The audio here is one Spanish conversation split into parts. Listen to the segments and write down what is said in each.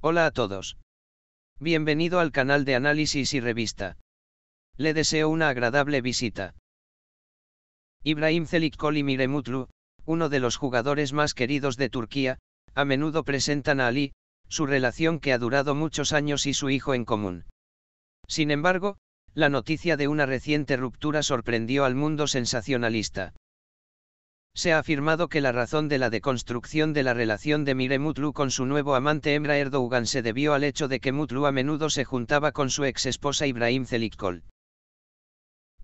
Hola a todos. Bienvenido al canal de análisis y revista. Le deseo una agradable visita. Ibrahim y Miremutlu, uno de los jugadores más queridos de Turquía, a menudo presentan a Ali, su relación que ha durado muchos años y su hijo en común. Sin embargo, la noticia de una reciente ruptura sorprendió al mundo sensacionalista se ha afirmado que la razón de la deconstrucción de la relación de Mire Mutlu con su nuevo amante Emra Erdogan se debió al hecho de que Mutlu a menudo se juntaba con su ex esposa Ibrahim Zelikkol.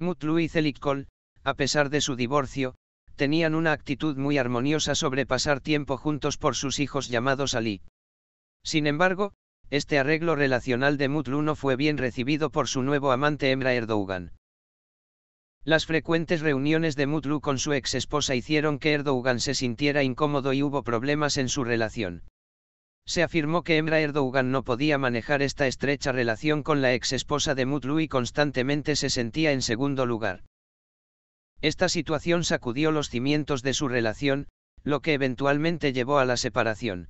Mutlu y Zelikkol, a pesar de su divorcio, tenían una actitud muy armoniosa sobre pasar tiempo juntos por sus hijos llamados Ali. Sin embargo, este arreglo relacional de Mutlu no fue bien recibido por su nuevo amante Emra Erdogan. Las frecuentes reuniones de Mutlu con su ex esposa hicieron que Erdogan se sintiera incómodo y hubo problemas en su relación. Se afirmó que Emra Erdogan no podía manejar esta estrecha relación con la ex esposa de Mutlu y constantemente se sentía en segundo lugar. Esta situación sacudió los cimientos de su relación, lo que eventualmente llevó a la separación.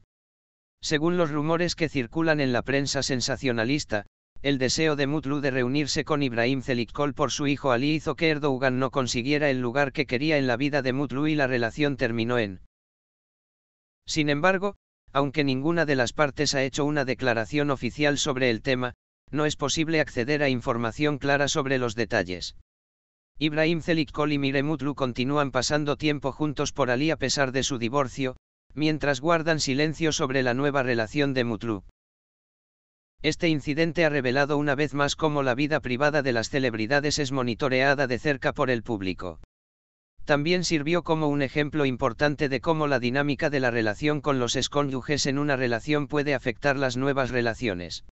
Según los rumores que circulan en la prensa sensacionalista, el deseo de Mutlu de reunirse con Ibrahim Celikkol por su hijo Ali hizo que Erdogan no consiguiera el lugar que quería en la vida de Mutlu y la relación terminó en. Sin embargo, aunque ninguna de las partes ha hecho una declaración oficial sobre el tema, no es posible acceder a información clara sobre los detalles. Ibrahim Celikkol y Mire Mutlu continúan pasando tiempo juntos por Ali a pesar de su divorcio, mientras guardan silencio sobre la nueva relación de Mutlu. Este incidente ha revelado una vez más cómo la vida privada de las celebridades es monitoreada de cerca por el público. También sirvió como un ejemplo importante de cómo la dinámica de la relación con los escónyuges en una relación puede afectar las nuevas relaciones.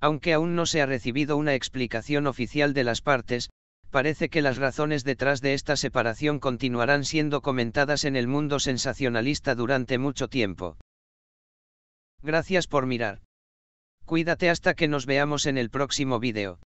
Aunque aún no se ha recibido una explicación oficial de las partes, parece que las razones detrás de esta separación continuarán siendo comentadas en el mundo sensacionalista durante mucho tiempo. Gracias por mirar. Cuídate hasta que nos veamos en el próximo video.